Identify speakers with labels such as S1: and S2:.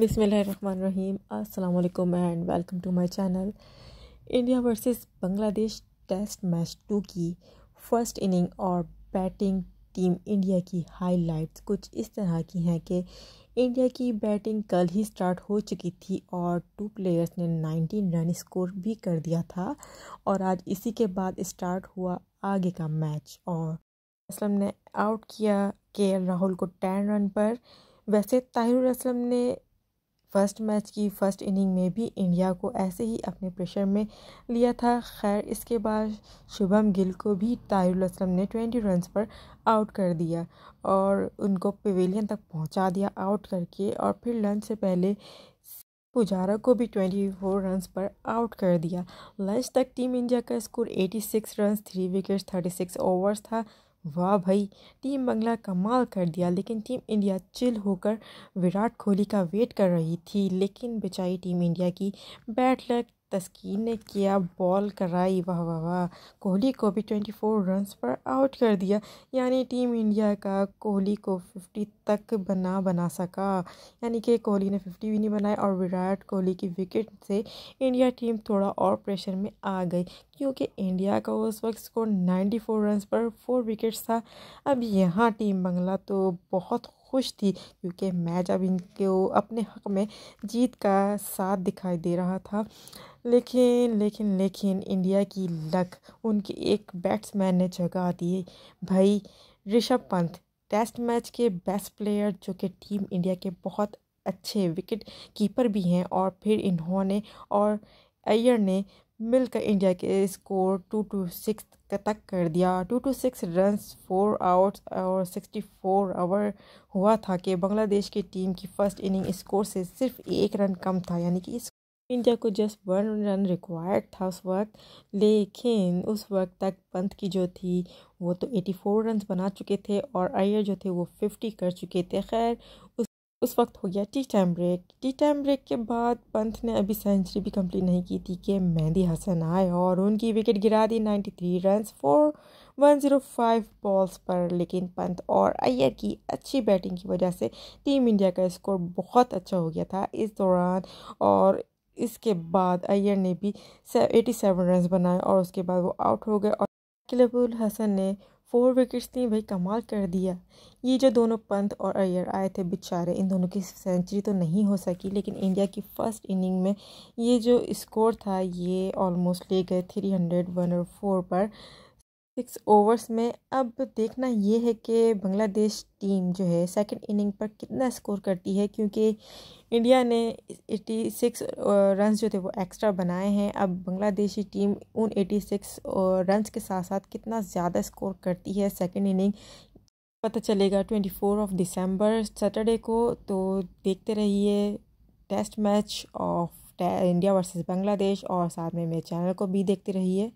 S1: बिसमीम अल्लाम and welcome to my channel India versus Bangladesh test match two की first inning और बैटिंग टीम इंडिया की हाइलाइट्स कुछ इस तरह की हैं कि इंडिया की बैटिंग कल ही स्टार्ट हो चुकी थी और टू प्लेयर्स ने 19 रन स्कोर भी कर दिया था और आज इसी के बाद स्टार्ट हुआ आगे का मैच और असलम ने आउट किया के राहुल को टेन रन पर वैसे ताहिर असलम ने फर्स्ट मैच की फ़र्स्ट इनिंग में भी इंडिया को ऐसे ही अपने प्रेशर में लिया था खैर इसके बाद शुभम गिल को भी ताहिरुल असलम ने ट्वेंटी रन पर आउट कर दिया और उनको पवेलियन तक पहुंचा दिया आउट करके और फिर लंच से पहले पुजारा को भी ट्वेंटी फोर रन पर आउट कर दिया लंच तक टीम इंडिया का score eighty six run three wickets six overs था वाह भाई टीम बंगला कमाल कर दिया लेकिन टीम इंडिया चिल होकर विराट कोहली का वेट कर रही थी लेकिन बेचारी टीम इंडिया की बैड लक तस्कीन ने किया बॉल कराई वाह वाह वाह कोहली को भी ट्वेंटी फोर रन पर आउट कर दिया यानी टीम इंडिया का कोहली को फिफ्टी तक बना बना सका यानी कि कोहली ने फिफ्टी भी नहीं बनाए और विराट कोहली की विकेट से इंडिया टीम थोड़ा और प्रेशर में आ गई क्योंकि इंडिया का उस वक्त स्कोर नाइन्टी फोर रन पर फोर विकेट्स था अब यहाँ टीम बंगला तो बहुत खुश थी क्योंकि मैच अब इनको अपने हक में जीत का साथ दिखाई दे रहा था लेकिन लेकिन लेकिन इंडिया की लक उनके एक बैट्समैन ने जगा दी भाई ऋषभ पंत टेस्ट मैच के बेस्ट प्लेयर जो कि टीम इंडिया के बहुत अच्छे विकेट कीपर भी हैं और फिर इन्होंने और अय्यर ने मिलकर इंडिया के स्कोर टू टू सिक्स तक कर दिया two two six run four out और सिक्सटी फोर आवर हुआ था कि बांग्लादेश की टीम की फर्स्ट इनिंग स्कोर से सिर्फ एक रन कम था यानी कि इस इंडिया को जस्ट वन रन रिक्वायर्ड था उस वक्त लेकिन उस वक्त तक पंत की जो थी वो तो एटी फोर रन बना चुके थे और अयर जो थे वो फिफ्टी कर चुके थे खैर उस उस वक्त हो गया tea time break tea time break के बाद पंथ ने अभी सेंचुरी भी कंप्लीट नहीं की थी कि मेहंदी हसन आए और उनकी विकेट गिरा दी 93 three runs four one zero five balls पर लेकिन पंथ और अय्यर की अच्छी बैटिंग की वजह से टीम इंडिया का स्कोर बहुत अच्छा हो गया था इस दौरान और इसके बाद अय्यर ने भी एटी सेवन रन बनाए और उसके बाद वो आउट हो गए और किलबुल हसन ने फोर विकेट्स ने भाई कमाल कर दिया ये जो दोनों पंत और अय्यर आए थे बेचारे इन दोनों की सेंचुरी तो नहीं हो सकी लेकिन इंडिया की फर्स्ट इनिंग में ये जो स्कोर था ये ऑलमोस्ट ले गए थ्री हंड्रेड वन और फोर पर सिक्स ओवर्स में अब देखना ये है कि बांग्लादेश टीम जो है सेकंड इनिंग पर कितना स्कोर करती है क्योंकि इंडिया ने एटी सिक्स रन्स जो थे वो एक्स्ट्रा बनाए हैं अब बांग्लादेशी टीम उन एटी सिक्स रन्स के साथ साथ कितना ज़्यादा स्कोर करती है सेकंड इनिंग पता चलेगा twenty four of December Saturday को तो देखते रहिए test match of India versus Bangladesh और साथ में मेरे चैनल को भी देखते रहिए